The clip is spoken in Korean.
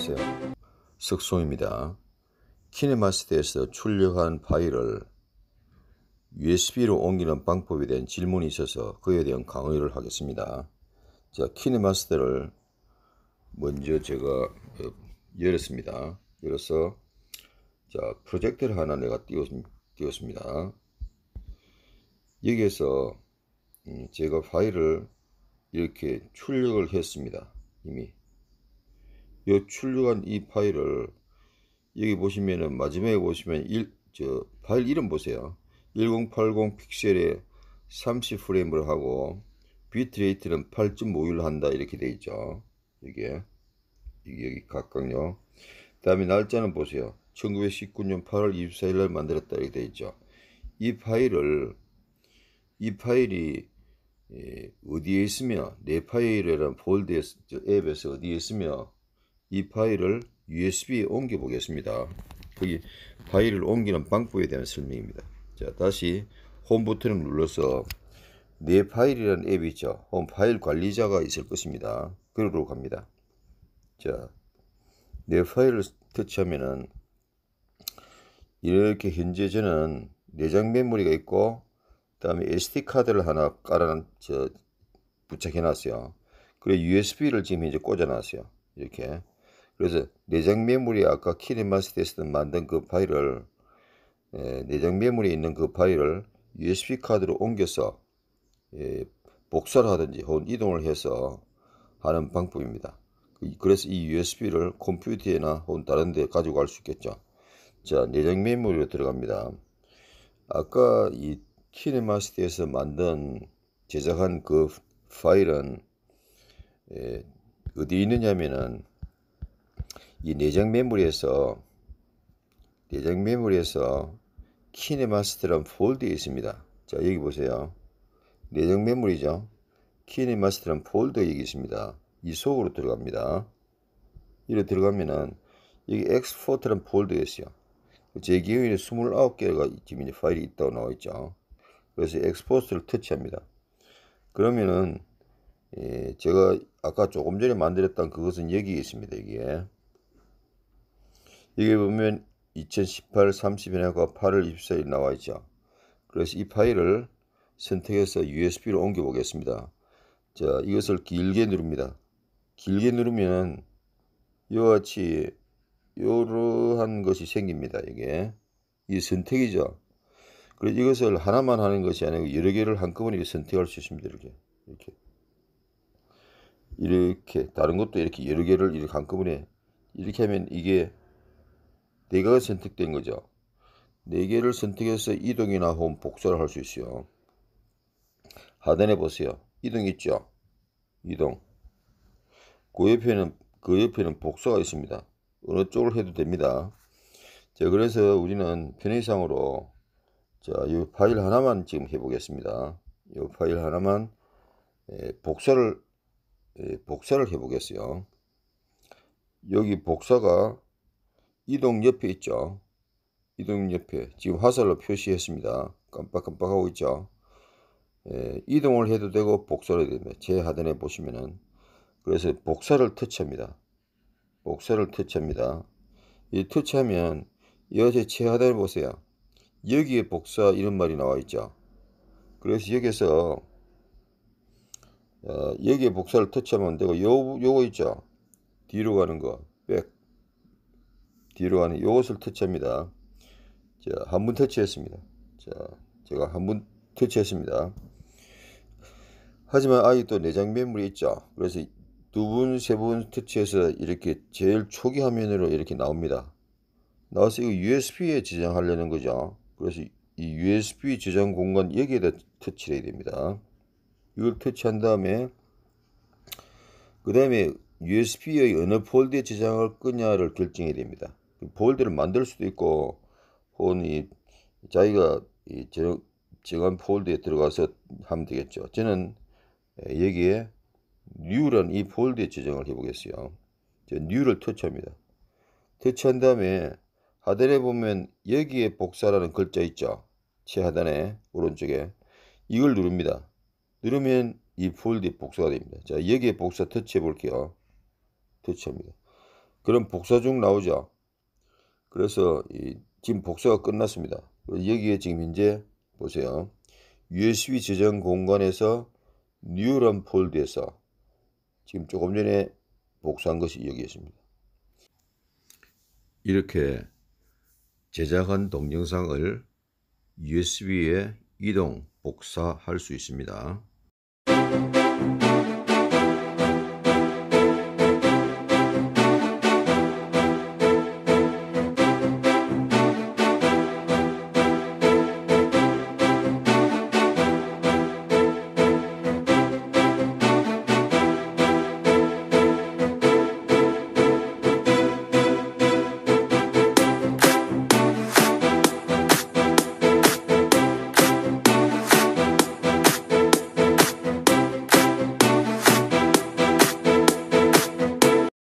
안녕하세요. 석송입니다. 키네마스터에서 출력한 파일을 USB로 옮기는 방법에 대한 질문이 있어서 그에 대한 강의를 하겠습니다. 자, 키네마스터를 먼저 제가 어, 열었습니다. 열어서 자, 프로젝트를 하나 내가 띄웠, 습니다 여기에서 음, 제가 파일을 이렇게 출력을 했습니다. 이미 요 출력한 이 파일을 여기 보시면은 마지막에 보시면 1, 저 파일 이름 보세요. 1080 픽셀에 30프레임을 하고 비트레이트는 8.5를 한다 이렇게 돼 있죠. 이게 이게 여기 각각요. 그 다음에 날짜는 보세요. 1919년 8월 24일 날 만들었다 이렇게 돼 있죠. 이 파일을 이 파일이 예, 어디에 있으며 내 파일이라는 폴드에서 앱에서 어디에 있으며 이 파일을 USB에 옮겨 보겠습니다. 거기 파일을 옮기는 방법에 대한 설명입니다. 자, 다시 홈 버튼을 눌러서 내 파일이라는 앱이 있죠. 홈 파일 관리자가 있을 것입니다. 그리로 갑니다. 자, 내 파일을 터치하면은 이렇게 현재 저는 내장 메모리가 있고 그다음에 SD 카드를 하나 깔아 저 부착해 놨어요. 그리고 USB를 지금 이제 꽂아 놨어요. 이렇게 그래서 내장 메모리 아까 키네마스터에서 만든 그 파일을 에, 예, 내장 메모리에 있는 그 파일을 USB 카드로 옮겨서 예, 복사를 하든지 혹은 이동을 해서 하는 방법입니다. 그래서 이 USB를 컴퓨터나 혹은 다른 데 가지고 갈 수 있겠죠. 자, 내장 메모리로 들어갑니다. 아까 이 키네마스터에서 만든 제작한 그 파일은 예, 어디 있느냐면은 이 내장 메모리에서 내장 메모리에서 키네마스트란 폴드에 있습니다. 자 여기 보세요. 내장 메모리죠. 키네마스트란 폴더 여기 있습니다. 이 속으로 들어갑니다. 이로 들어가면은 여기 엑스포트란 폴드에 있어요. 제 기호에는 29개가 지금 이제 파일이 있다고 나와 있죠. 그래서 엑스포트를 터치합니다. 그러면은 예, 제가 아까 조금 전에 만들었던 그것은 여기에 있습니다. 여기에. 여기 보면 2018 3 0일하 8월 24일 나와 있죠. 그래서 이 파일을 선택해서 USB로 옮겨 보겠습니다. 자, 이것을 길게 누릅니다. 길게 누르면 이와 같이 이러한 것이 생깁니다. 이게 이 선택이죠. 그래서 이것을 하나만 하는 것이 아니고 여러 개를 한꺼번에 선택할 수 있습니다. 이렇게 이렇게 이렇게 다른 것도 이렇게 여러 개를 이렇게 한꺼번에 이렇게 하면 이게 4개가 선택된 거죠. 4개를 선택해서 이동이나 혹은 복사를 할 수 있어요. 하단에 보세요. 이동 있죠? 이동. 그 옆에는, 그 옆에는 복사가 있습니다. 어느 쪽을 해도 됩니다. 자, 그래서 우리는 편의상으로 자, 이 파일 하나만 지금 해보겠습니다. 이 파일 하나만 예, 복사를 예, 복사를 해보겠어요. 여기 복사가 이동 옆에 있죠. 이동 옆에 지금 화살로 표시했습니다. 깜빡깜빡하고 있죠. 예, 이동을 해도 되고 복사를 해도 됩니다. 제 하단에 보시면은 그래서 복사를 터치합니다. 복사를 터치합니다. 이 터치하면 여제 최하단을 보세요. 여기에 복사 이런 말이 나와 있죠. 그래서 여기서 어, 여기에 복사를 터치하면 되고 요 요거 있죠. 뒤로 가는 거 백. 뒤로 가는 이것을 터치합니다. 자, 한번 터치했습니다. 자, 제가 한 번 터치했습니다. 하지만 아직도 내장 메모리 있죠. 그래서 두 분, 세 분 터치해서 이렇게 제일 초기 화면으로 이렇게 나옵니다. 나와서 이거 USB에 저장하려는 거죠. 그래서 이 USB 저장 공간 여기에다 터치를 해야 됩니다. 이걸 터치한 다음에 그 다음에 USB의 어느 폴드에 저장할 거냐를 결정해야 됩니다. 폴드를 만들 수도 있고 혹은 이 자기가 이 정, 정한 폴드에 들어가서 하면 되겠죠. 저는 예, 여기에 뉴 e w 이 폴드에 지정을 해보겠어요. 저 n 를 터치합니다. 터치한 다음에 하단에 보면 여기에 복사라는 글자 있죠. 최하단에 오른쪽에 이걸 누릅니다. 누르면 이 폴드에 복사가 됩니다. 자 여기에 복사 터치해 볼게요. 터치합니다. 그럼 복사 중 나오죠. 그래서 이, 지금 복사가 끝났습니다. 여기에 지금 이제 보세요. USB 저장 공간에서 뉴런 폴드에서 지금 조금 전에 복사한 것이 여기 있습니다. 이렇게 제작한 동영상을 USB에 이동, 복사할 수 있습니다.